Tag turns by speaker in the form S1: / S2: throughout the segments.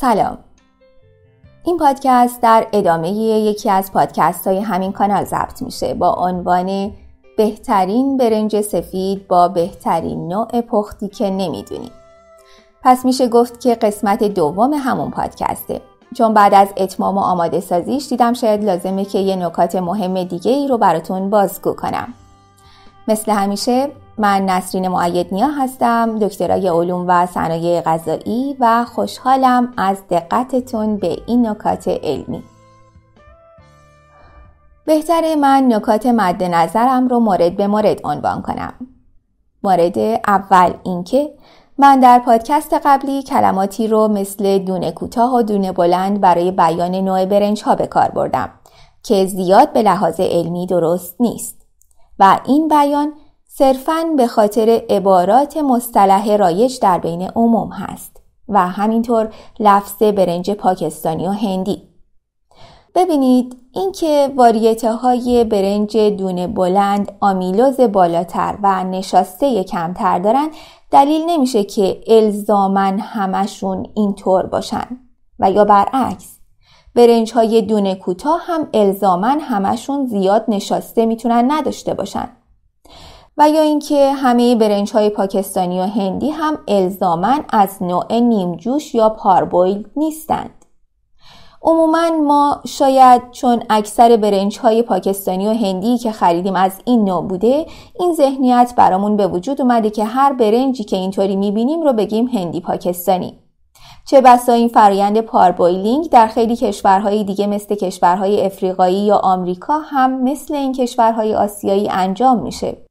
S1: سلام این پادکست در ادامه یکی از پادکست های همین کانال ضبط میشه با عنوان بهترین برنج سفید با بهترین نوع پختی که نمیدونی پس میشه گفت که قسمت دوم همون پادکسته چون بعد از اتمام و آماده سازیش دیدم شاید لازمه که یه نکات مهم دیگه ای رو براتون بازگو کنم مثل همیشه من نسرین معید نیا هستم دکترای علوم و صنایع غذایی و خوشحالم از دقتتون به این نکات علمی بهتره من نکات مد نظرم رو مورد به مورد عنوان کنم مورد اول اینکه من در پادکست قبلی کلماتی رو مثل دونه کوتاه و دونه بلند برای بیان نوع برنج ها به کار بردم که زیاد به لحاظ علمی درست نیست و این بیان صرفاً به خاطر عبارات مصطلح رایج در بین عموم هست و همینطور لفظ برنج پاکستانی و هندی ببینید اینکه واریته های برنج دونه بلند آمیلوز بالاتر و نشاسته کمتر دارن دلیل نمیشه که الزامن همشون اینطور باشن و یا برعکس برنج های دونه کوتاه هم الزامن همشون زیاد نشاسته میتونن نداشته باشن و یا اینکه همه برنج های پاکستانی و هندی هم الزامن از نوع نیمجوش یا پاربویل نیستند. عموما ما شاید چون اکثر برنج های پاکستانی و هندی که خریدیم از این نوع بوده این ذهنیت برامون به وجود اومده که هر برنجی که اینطوری میبینیم رو بگیم هندی پاکستانی چه بسا این فرایند پاربویلینگ در خیلی کشورهای دیگه مثل کشورهای افریقایی یا آمریکا هم مثل این کشورهای آسیایی انجام میشه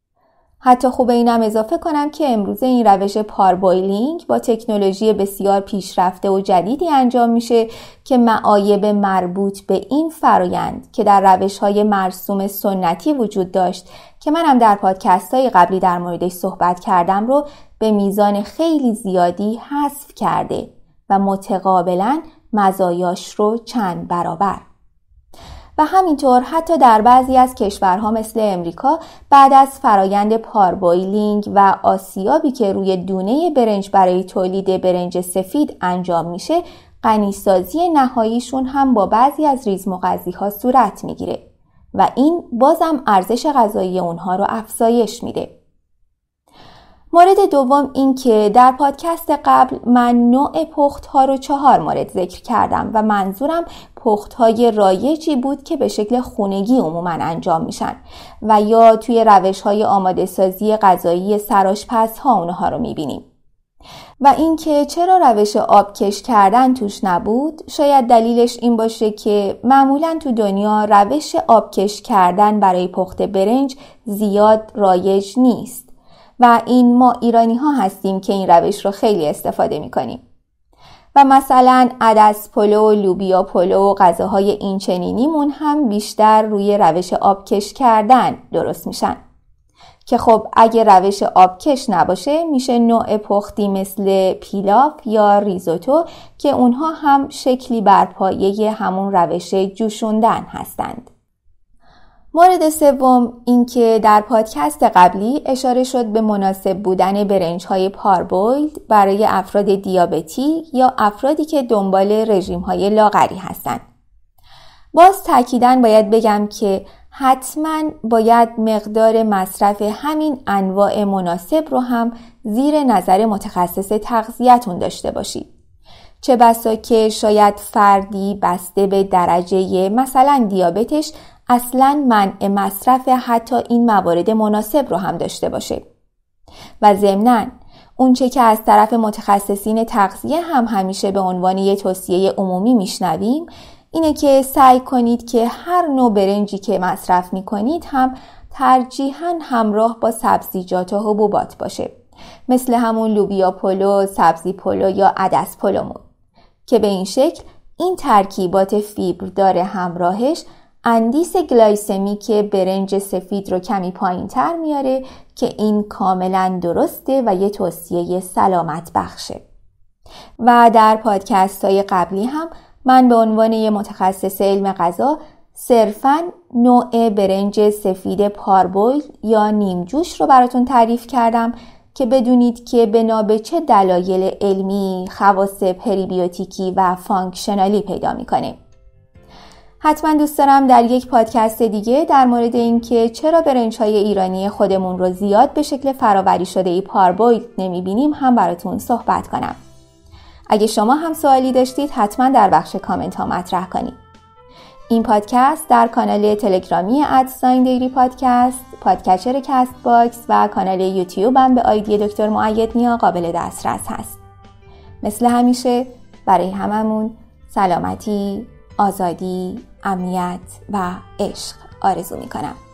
S1: حتی خوب اینم اضافه کنم که امروزه این روش پاربویلینگ با تکنولوژی بسیار پیشرفته و جدیدی انجام میشه که معایب مربوط به این فرایند که در روش های مرسوم سنتی وجود داشت که منم در پادکست های قبلی در موردش صحبت کردم رو به میزان خیلی زیادی حذف کرده و متقابلا مزایاش رو چند برابر و همینطور حتی در بعضی از کشورها مثل امریکا بعد از فرایند پاربویلینگ و آسیابی که روی دونه برنج برای تولید برنج سفید انجام میشه غنیسازی نهاییشون هم با بعضی از ریز ها صورت میگیره و این بازم ارزش غذایی اونها رو افزایش میده. مورد دوم این که در پادکست قبل من نوع پخت ها رو چهار مورد ذکر کردم و منظورم پخت های رایجی بود که به شکل خونگی عموما انجام میشن و یا توی روش های آماده سازی غذایی سراشپس ها اونها رو میبینیم. و اینکه چرا روش آبکش کردن توش نبود شاید دلیلش این باشه که معمولا تو دنیا روش آبکش کردن برای پخت برنج زیاد رایج نیست و این ما ایرانی ها هستیم که این روش رو خیلی استفاده میکنیم. و مثلا عدس پلو، لوبیا پلو و غذاهای این چنینیمون هم بیشتر روی روش آبکش کردن درست میشن. که خب اگه روش آبکش نباشه میشه نوع پختی مثل پیلاف یا ریزوتو که اونها هم شکلی بر پایه همون روش جوشوندن هستند. مورد سوم اینکه در پادکست قبلی اشاره شد به مناسب بودن برنج های پاربویلد برای افراد دیابتی یا افرادی که دنبال رژیم های لاغری هستند. باز تاکیدن باید بگم که حتما باید مقدار مصرف همین انواع مناسب رو هم زیر نظر متخصص تغذیتون داشته باشید. چه بسا که شاید فردی بسته به درجه مثلا دیابتش اصلا منع مصرف حتی این موارد مناسب رو هم داشته باشه و ضمنا اونچه که از طرف متخصصین تغذیه هم همیشه به عنوان یه توصیه عمومی میشنویم اینه که سعی کنید که هر نوع برنجی که مصرف میکنید هم ترجیحا همراه با سبزیجات و حبوبات باشه مثل همون لوبیا پلو، سبزی پلو یا عدس پلومون که به این شکل این ترکیبات داره همراهش اندیس که برنج سفید رو کمی پایین تر میاره که این کاملا درسته و یه توصیه سلامت بخشه و در پادکست های قبلی هم من به عنوان یه متخصص علم غذا صرفا نوع برنج سفید پاربویل یا نیمجوش رو براتون تعریف کردم که بدونید که بنا به چه دلایل علمی خواص پریبیوتیکی و فانکشنالی پیدا میکنه حتما دوست دارم در یک پادکست دیگه در مورد اینکه چرا برنج های ایرانی خودمون رو زیاد به شکل فراوری شده ای نمی بینیم هم براتون صحبت کنم. اگه شما هم سوالی داشتید حتما در بخش کامنت ها مطرح کنید. این پادکست در کانال تلگرامی ادساین دیری پادکست، پادکچر کست باکس و کانال یوتیوبم به آیدی دکتر معید نیا قابل دسترس هست. مثل همیشه برای هممون سلامتی، آزادی، امنیت و عشق آرزو می کنم.